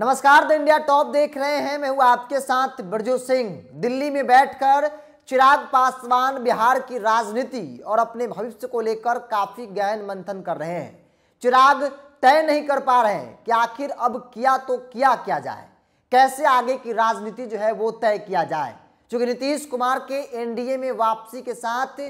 नमस्कार the India top देख रहे हैं मैं हूं आपके साथ ब्रजू सिंह दिल्ली में बैठकर चिराग पासवान बिहार की राजनीति और अपने भविष्य को लेकर काफी गहन मंथन कर रहे हैं चिराग तय नहीं कर पा रहे हैं कि आखिर अब किया तो किया क्या जाए कैसे आगे की राजनीति जो है वो तय किया जाए चूंकि नीतीश कुमार के एनडीए में वापसी के साथ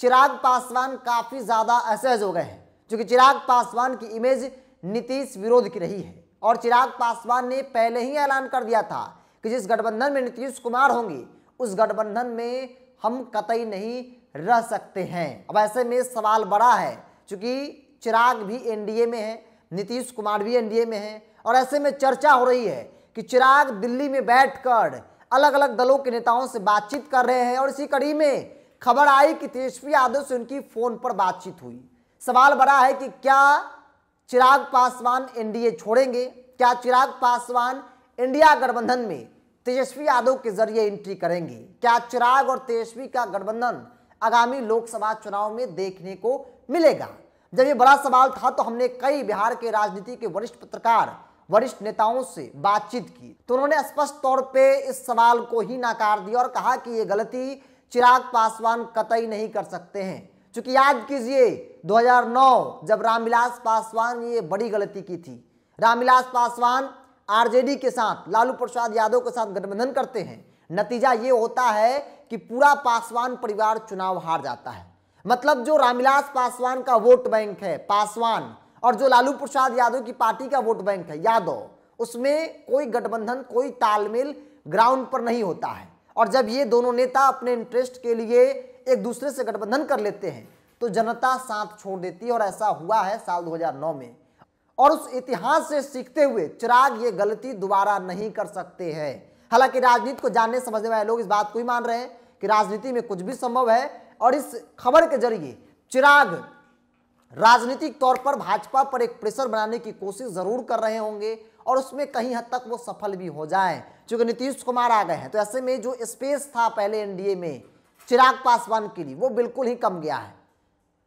चिराग पासवान काफी ज्यादा असहज हो गए हैं चूंकि चिराग पासवान की इमेज नीतीश विरोध की रही है और चिराग पासवान ने पहले ही ऐलान कर दिया था कि जिस गठबंधन में नीतीश कुमार होंगे उस गठबंधन में हम कतई नहीं रह सकते हैं अब ऐसे में सवाल बड़ा है क्योंकि चिराग भी एनडीए में है नीतीश कुमार भी एनडीए में है और ऐसे में चर्चा हो रही है कि चिराग दिल्ली में बैठकर अलग अलग दलों के नेताओं से बातचीत कर रहे हैं और इसी कड़ी में खबर आई कि तेजस्वी यादव से उनकी फ़ोन पर बातचीत हुई सवाल बड़ा है कि क्या चिराग पासवान एनडीए छोड़ेंगे क्या चिराग पासवान इंडिया गठबंधन में तेजस्वी यादव के जरिए एंट्री करेंगे क्या चिराग और तेजस्वी का गठबंधन आगामी लोकसभा चुनाव में देखने को मिलेगा जब ये बड़ा सवाल था तो हमने कई बिहार के राजनीति के वरिष्ठ पत्रकार वरिष्ठ नेताओं से बातचीत की तो उन्होंने स्पष्ट तौर पे इस सवाल को ही नकार दिया और कहा कि ये गलती चिराग पासवान कतई नहीं कर सकते हैं चूंकि याद कीजिए 2009 जब रामविलास पासवान ने ये बड़ी गलती की थी रामविलास पासवान आरजेडी के साथ लालू प्रसाद यादव के साथ गठबंधन करते हैं नतीजा ये होता है कि पूरा पासवान परिवार चुनाव हार जाता है मतलब जो रामविलास पासवान का वोट बैंक है पासवान और जो लालू प्रसाद यादव की पार्टी का वोट बैंक है यादव उसमें कोई गठबंधन कोई तालमेल ग्राउंड पर नहीं होता है और जब ये दोनों नेता अपने इंटरेस्ट के लिए एक दूसरे से गठबंधन कर लेते हैं तो जनता साथ छोड़ देती है और ऐसा हुआ है साल 2009 में और उस इतिहास से सीखते हुए चिराग ये गलती दोबारा नहीं कर सकते हैं हालांकि राजनीति को जानने समझने वाले लोग इस बात को ही मान रहे हैं कि राजनीति में कुछ भी संभव है और इस खबर के जरिए चिराग राजनीतिक तौर पर भाजपा पर एक प्रेशर बनाने की कोशिश जरूर कर रहे होंगे और उसमें कहीं हद तक वो सफल भी हो जाए क्योंकि नीतीश कुमार आ गए हैं तो ऐसे में जो स्पेस था पहले एनडीए में चिराग पासवान के लिए वो बिल्कुल ही कम गया है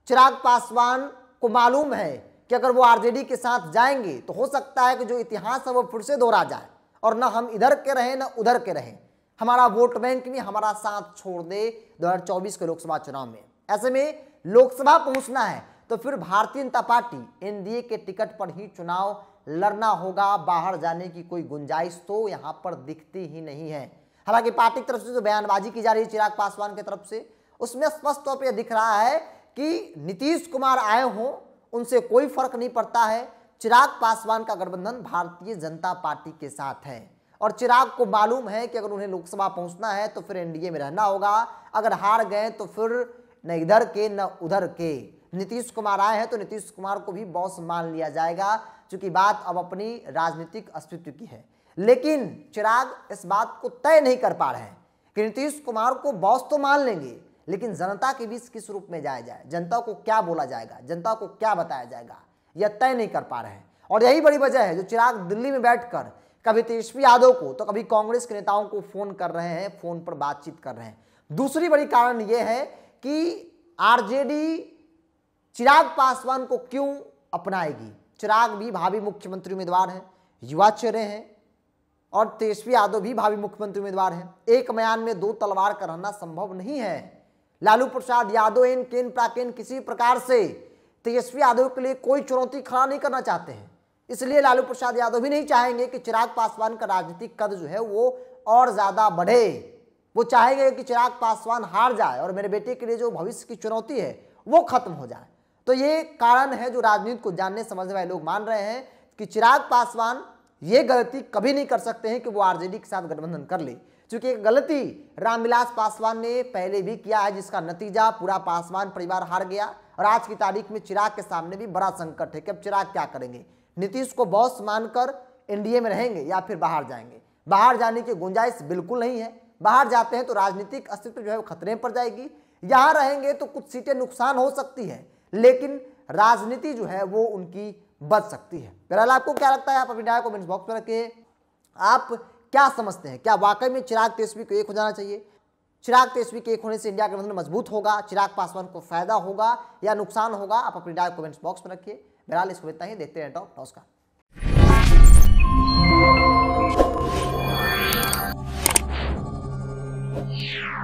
चिराग पासवान को मालूम है कि अगर वो आरजेडी के साथ जाएंगे तो हो सकता है कि जो इतिहास है वो फिर से दोहरा जाए और ना हम इधर के रहें ना उधर के रहें हमारा वोट बैंक भी हमारा साथ छोड़ दे 2024 के लोकसभा चुनाव में ऐसे में लोकसभा पहुंचना है तो फिर भारतीय जनता पार्टी एनडीए के टिकट पर ही चुनाव लड़ना होगा बाहर जाने की कोई गुंजाइश तो यहाँ पर दिखती ही नहीं है हालांकि पार्टी की तरफ से जो बयानबाजी की जा रही है चिराग पासवान की तरफ से उसमें स्पष्ट तौर पर दिख रहा है कि नीतीश कुमार आए हों उनसे कोई फर्क नहीं पड़ता है चिराग पासवान का गठबंधन भारतीय जनता पार्टी के साथ है और चिराग को मालूम है कि अगर उन्हें लोकसभा पहुंचना है तो फिर एनडीए में रहना होगा अगर हार गए तो फिर न इधर के न उधर के नीतीश कुमार आए हैं तो नीतीश कुमार को भी बॉस मान लिया जाएगा क्योंकि बात अब अपनी राजनीतिक अस्तित्व की है लेकिन चिराग इस बात को तय नहीं कर पा रहे हैं कि नीतीश कुमार को बॉस तो मान लेंगे लेकिन जनता के बीच किस रूप में जाया जाए जनता को क्या बोला जाएगा जनता को क्या बताया जाएगा यह तय नहीं कर पा रहे हैं और यही बड़ी वजह है जो चिराग दिल्ली में बैठकर कभी तेजस्वी यादव को तो कभी कांग्रेस के नेताओं को फोन कर रहे हैं फोन पर बातचीत कर रहे हैं दूसरी बड़ी कारण यह है कि आरजेडी चिराग पासवान को क्यों अपनाएगी चिराग भी भावी मुख्यमंत्री उम्मीदवार हैं युवा चेहरे हैं और तेजस्वी यादव भी भावी मुख्यमंत्री उम्मीदवार हैं एक मयान में दो तलवार का रहना संभव नहीं है लालू प्रसाद यादव इन केन प्राकेन किसी प्रकार से तेजस्वी यादव के लिए कोई चुनौती खड़ा नहीं करना चाहते हैं इसलिए लालू प्रसाद यादव भी नहीं चाहेंगे कि चिराग पासवान का राजनीतिक कद जो है वो और ज़्यादा बढ़े वो चाहेंगे कि चिराग पासवान हार जाए और मेरे बेटे के लिए जो भविष्य की चुनौती है वो खत्म हो जाए तो ये कारण है जो राजनीति को जानने समझने वाले लोग मान रहे हैं कि चिराग पासवान ये गलती कभी नहीं कर सकते हैं कि वो आरजेडी के साथ गठबंधन कर ले चूंकि एक गलती रामविलास पासवान ने पहले भी किया है जिसका नतीजा पूरा पासवान परिवार हार गया और आज की तारीख में चिराग के सामने भी बड़ा संकट है कि अब चिराग क्या करेंगे नीतीश को बॉस मानकर एनडीए में रहेंगे या फिर बाहर जाएंगे बाहर जाने की गुंजाइश बिल्कुल नहीं है बाहर जाते हैं तो राजनीतिक अस्तित्व जो है वो खतरे पर जाएगी यहाँ रहेंगे तो कुछ सीटें नुकसान हो सकती है लेकिन राजनीति जो है वो उनकी बच सकती है बहरहाल आपको क्या लगता है आप अपनी राय कमेंट्स बॉक्स में रखिए आप क्या समझते हैं क्या वाकई में चिराग तेजस्वी को एक हो जाना चाहिए चिराग तेजस्वी के एक होने से इंडिया गठबंधन मजबूत होगा चिराग पासवान को फायदा होगा या नुकसान होगा आप अपनी राय कमेंट्स बॉक्स में रखिए बहरहाल इसको इतना ही देखते हैं टॉप नमस्कार Yeah.